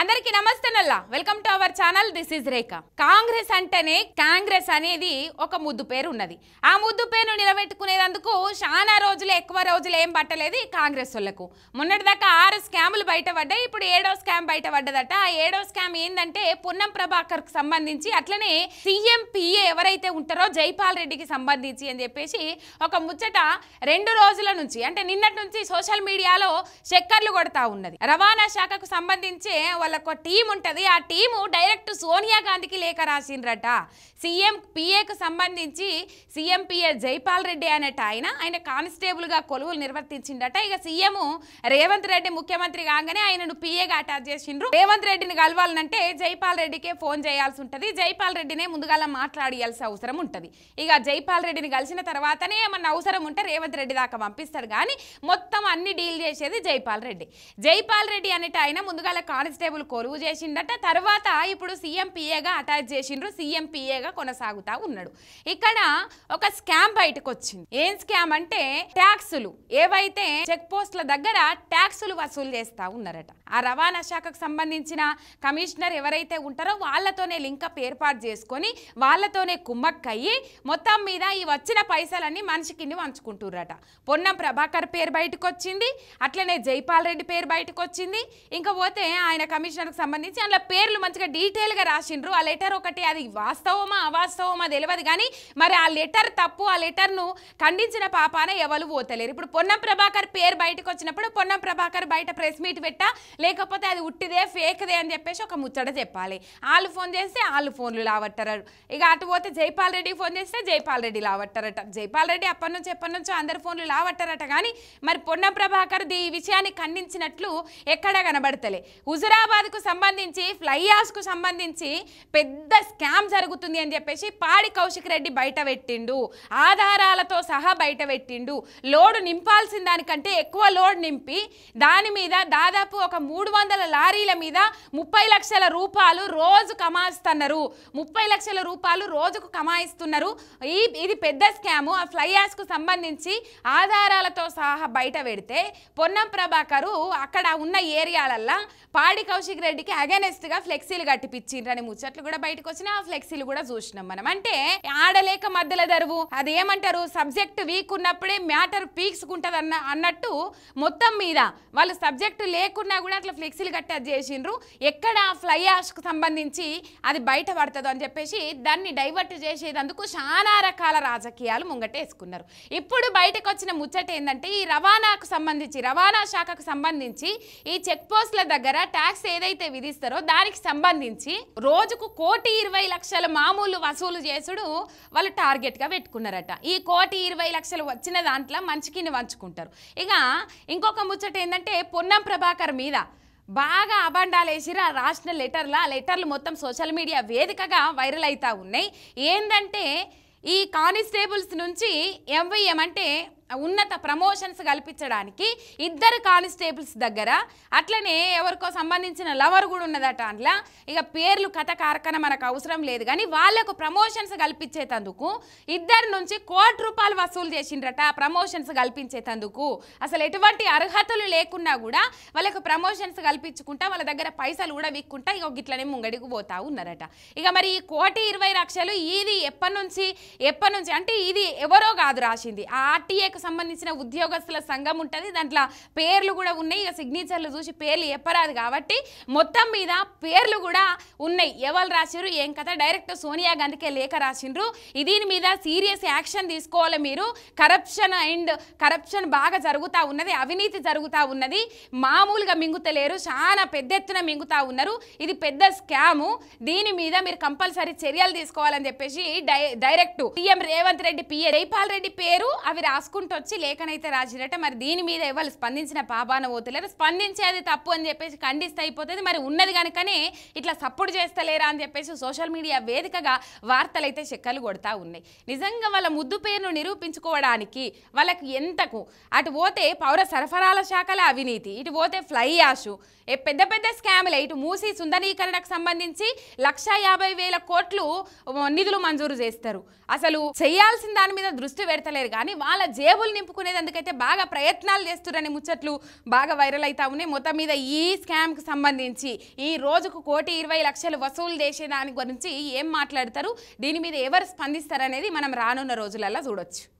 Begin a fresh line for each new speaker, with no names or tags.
అందరికీ నమస్తే నల్లా welcome to our channel this is Rekha Congress అంటేనే కాంగ్రెస్ అనేది ఒక ముద్దు పేరు ఉన్నది ఆ ముద్దు పేరు నిలబెట్టుకునేందుకు చాలా రోజులు ఎక్కువ రోజులు ఏం పట్టలేదు కాంగ్రెస్ వాళ్లకు మొన్నటిదాకా ఆరు స్కామ్లు బయటపడ్డాయి ఇప్పుడు ఏడో స్కామ్ బయటపడ్డదట ఆ ఏడో స్కామ్ ఏంటంటే పున్నం ప్రభాకర్ సంబంధించి అట్లనే సీఎం పిఏ ఎవరైతే ఉంటారో జైపాల్ రెడ్డికి సంబంధించి అని చెప్పేసి ఒక ముచ్చట రెండు రోజుల నుంచి అంటే నిన్నటి నుంచి సోషల్ మీడియాలో చక్కర్లు కొడతా ఉన్నది రవాణా శాఖకు సంబంధించి వాళ్ళకు టీం ఉంటుంది ఆ టీము డైరెక్ట్ సోనియా గాంధీకి లేఖ రాసిండ్రట సీఎం పిఏకు సంబంధించి సీఎం పిఏ జైపాల్ రెడ్డి అనేట ఆయన ఆయన కానిస్టేబుల్గా కొలువులు నిర్వర్తించిండట ఇక సీఎం రేవంత్ రెడ్డి ముఖ్యమంత్రి కాగానే ఆయనను పిఏగా అటాచ్ చేసిండ్రు రేవంత్ రెడ్డిని కలవాలంటే జైపాల్ రెడ్డికే ఫోన్ చేయాల్సి ఉంటుంది జైపాల్ రెడ్డినే ముందుగా మాట్లాడియాల్సిన అవసరం ఉంటుంది ఇక జైపాల్ రెడ్డిని కలిసిన తర్వాతనే ఏమన్నా అవసరం ఉంటే రేవంత్ రెడ్డి దాకా పంపిస్తాడు కానీ మొత్తం అన్ని డీల్ చేసేది జైపాల్ రెడ్డి జైపాల్ రెడ్డి అనేట ఆయన ముందుగా కానిస్టేబుల్ భూములు కొలువు చేసిండట తర్వాత ఇప్పుడు పిఏగా అటాచ్ చేసిండ్రు పిఏగా కొనసాగుతా ఉన్నాడు ఇక్కడ ఒక స్కామ్ బయటకు వచ్చింది ఏం స్కామ్ అంటే ట్యాక్సులు ఏవైతే చెక్ పోస్ట్ల దగ్గర ట్యాక్సులు వసూలు చేస్తా ఉన్నారట ఆ రవాణా శాఖకు సంబంధించిన కమిషనర్ ఎవరైతే ఉంటారో వాళ్ళతోనే లింకప్ ఏర్పాటు చేసుకొని వాళ్ళతోనే కుమ్మక్కయ్యి మొత్తం మీద ఈ వచ్చిన పైసలన్నీ మనిషికిన్ని వంచుకుంటుర్రట పొన్నం ప్రభాకర్ పేరు బయటకు వచ్చింది అట్లనే జైపాల్ రెడ్డి పేరు బయటకు వచ్చింది ఇంకపోతే పోతే ఆయన కమిషన్ కమిషనర్కు సంబంధించి అందులో పేర్లు మంచిగా డీటెయిల్గా రాసిండ్రు ఆ లెటర్ ఒకటి అది వాస్తవమా అవాస్తవమా తెలియదు కానీ మరి ఆ లెటర్ తప్పు ఆ లెటర్ను ఖండించిన పాపాన ఎవరు పోతలేరు ఇప్పుడు పొన్నం ప్రభాకర్ పేరు బయటకు వచ్చినప్పుడు పొన్నం ప్రభాకర్ బయట ప్రెస్ మీట్ పెట్టా లేకపోతే అది ఉట్టిదే ఫేక్దే అని చెప్పేసి ఒక ముచ్చట చెప్పాలి వాళ్ళు ఫోన్ చేస్తే వాళ్ళు ఫోన్లు లావట్టరారు ఇక అటు పోతే జైపాల్ రెడ్డి ఫోన్ చేస్తే జైపాల్ రెడ్డి లావట్టారట జైపాల్ రెడ్డి అప్పటి నుంచి ఎప్పటి నుంచో అందరు ఫోన్లు లావట్టారట కానీ మరి పొన్నం ప్రభాకర్ ఈ విషయాన్ని ఖండించినట్లు ఎక్కడ కనబడతలే హుజురాబాద్ హైదరాబాద్కు సంబంధించి ఫ్లై యాష్కు సంబంధించి పెద్ద స్కామ్ జరుగుతుంది అని చెప్పేసి పాడి కౌశిక్ రెడ్డి బయట పెట్టిండు ఆధారాలతో సహా బయట పెట్టిండు లోడు నింపాల్సిన దానికంటే ఎక్కువ లోడ్ నింపి దాని మీద దాదాపు ఒక మూడు వందల లారీల మీద ముప్పై లక్షల రూపాయలు రోజు కమాయిస్తున్నారు ముప్పై లక్షల రూపాయలు రోజుకు కమాయిస్తున్నారు ఈ ఇది పెద్ద స్కాము ఆ ఫ్లై యాష్కు సంబంధించి ఆధారాలతో సహా బయట పెడితే పొన్నం ప్రభాకరు అక్కడ ఉన్న ఏరియాలల్లో పాడి కౌశిక్ రెడ్డికి అగెనెస్ట్ గా ఫ్లెక్సీలు కట్టిపిచ్చిండ్రని ముచ్చట్లు కూడా బయటకు వచ్చినా ఆ ఫ్లెక్సీలు కూడా చూసినాం మనం అంటే ఆడలేక మధ్యల దరువు అదేమంటారు సబ్జెక్ట్ వీక్ ఉన్నప్పుడే మ్యాటర్ పీక్స్కుంటదన్న అన్నట్టు మొత్తం మీద వాళ్ళు సబ్జెక్టు లేకున్నా కూడా అట్లా ఫ్లెక్సీలు కట్టి అది చేసిండ్రు ఎక్కడ ఫ్లై ఆష్కు సంబంధించి అది బయట పడుతుందో అని చెప్పేసి దాన్ని డైవర్ట్ చేసేందుకు చాలా రకాల రాజకీయాలు ముంగటేసుకున్నారు ఇప్పుడు బయటకు వచ్చిన ముచ్చట ఏంటంటే ఈ రవాణాకు సంబంధించి రవాణా శాఖకు సంబంధించి ఈ చెక్ పోస్టుల దగ్గర ట్యాక్స్ ఏదైతే విధిస్తారో దానికి సంబంధించి రోజుకు కోటి ఇరవై లక్షల మామూలు వసూలు చేసుడు వాళ్ళు టార్గెట్గా పెట్టుకున్నారట ఈ కోటి ఇరవై లక్షలు వచ్చిన దాంట్లో మంచికిని వంచుకుంటారు ఇక ఇంకొక ముచ్చట ఏంటంటే పొన్నం ప్రభాకర్ మీద బాగా అబండాలు వేసిరా రాసిన లెటర్లు ఆ లెటర్లు మొత్తం సోషల్ మీడియా వేదికగా వైరల్ అవుతూ ఉన్నాయి ఏంటంటే ఈ కానిస్టేబుల్స్ నుంచి ఎంవైఎం అంటే ఉన్నత ప్రమోషన్స్ కల్పించడానికి ఇద్దరు కానిస్టేబుల్స్ దగ్గర అట్లనే ఎవరికో సంబంధించిన లవర్ కూడా ఉన్నదట అందులో ఇక పేర్లు కథ కారకన మనకు అవసరం లేదు కానీ వాళ్లకు ప్రమోషన్స్ కల్పించేటందుకు ఇద్దరు నుంచి కోటి రూపాయలు వసూలు చేసిండ్రట ప్రమోషన్స్ కల్పించేటందుకు అసలు ఎటువంటి అర్హతలు లేకున్నా కూడా వాళ్ళకు ప్రమోషన్స్ కల్పించుకుంటా వాళ్ళ దగ్గర పైసలు కూడా విక్కుంటా ఇక గిట్లనే ముంగడికి పోతా ఉన్నారట ఇక మరి ఈ కోటి ఇరవై లక్షలు ఇది ఎప్పటి నుంచి ఎప్పటి నుంచి అంటే ఇది ఎవరో కాదు రాసింది ఆ ఆర్టీఏకి సంబంధించిన ఉద్యోగస్తుల సంఘం ఉంటుంది దాంట్లో పేర్లు కూడా ఉన్నాయి ఇక సిగ్నేచర్లు చూసి పేర్లు చెప్పరాదు కాబట్టి మొత్తం మీద పేర్లు కూడా ఉన్నాయి ఎవరు రాసిరు ఏం కథ డైరెక్ట్ సోనియా గాంధీకే లేఖ రాసిండ్రు దీని మీద సీరియస్ యాక్షన్ తీసుకోవాలి మీరు కరప్షన్ అండ్ కరప్షన్ బాగా జరుగుతూ ఉన్నది అవినీతి జరుగుతూ ఉన్నది మామూలుగా మింగుతలేరు చాలా పెద్ద ఎత్తున మింగుతూ ఉన్నారు ఇది పెద్ద స్కాము దీని మీద మీరు కంపల్సరీ చర్యలు తీసుకోవాలని చెప్పేసి direct CM Revanth Reddy PA Jaipal Reddy పేరు అవి రాసుకుంటూ వచ్చి లేఖనైతే రాసినట్ట మరి దీని మీద ఎవరు స్పందించిన పాపాన పోతలేరు స్పందించేది తప్పు అని చెప్పేసి ఖండిస్తే అయిపోతుంది మరి ఉన్నది కనుకనే ఇట్లా సపోర్ట్ ఎప్పుడు చేస్తలేరా అని చెప్పేసి సోషల్ మీడియా వేదికగా వార్తలైతే చెక్కలు కొడతా ఉన్నాయి నిజంగా వాళ్ళ ముద్దు పేరును నిరూపించుకోవడానికి వాళ్ళకి ఎంతకు అటు పోతే పౌర సరఫరాల శాఖల అవినీతి ఇటు పోతే ఫ్లై యాషు పెద్ద పెద్ద స్కామ్లు ఇటు మూసి సుందరీకరణకు సంబంధించి లక్ష యాభై వేల కోట్లు నిధులు మంజూరు చేస్తారు అసలు చేయాల్సిన దాని మీద దృష్టి పెడతలేరు కానీ వాళ్ళ జేబులు నింపుకునేందుకైతే బాగా ప్రయత్నాలు చేస్తున్నారని ముచ్చట్లు బాగా వైరల్ అవుతా ఉన్నాయి మొత్తం మీద ఈ స్కామ్కి సంబంధించి ఈ రోజుకు కోటి ఇరవై లక్షలు లక్షలు వసూలు చేసే దాని గురించి ఏం మాట్లాడతారు దీని మీద ఎవరు స్పందిస్తారు అనేది మనం రానున్న రోజులలో చూడొచ్చు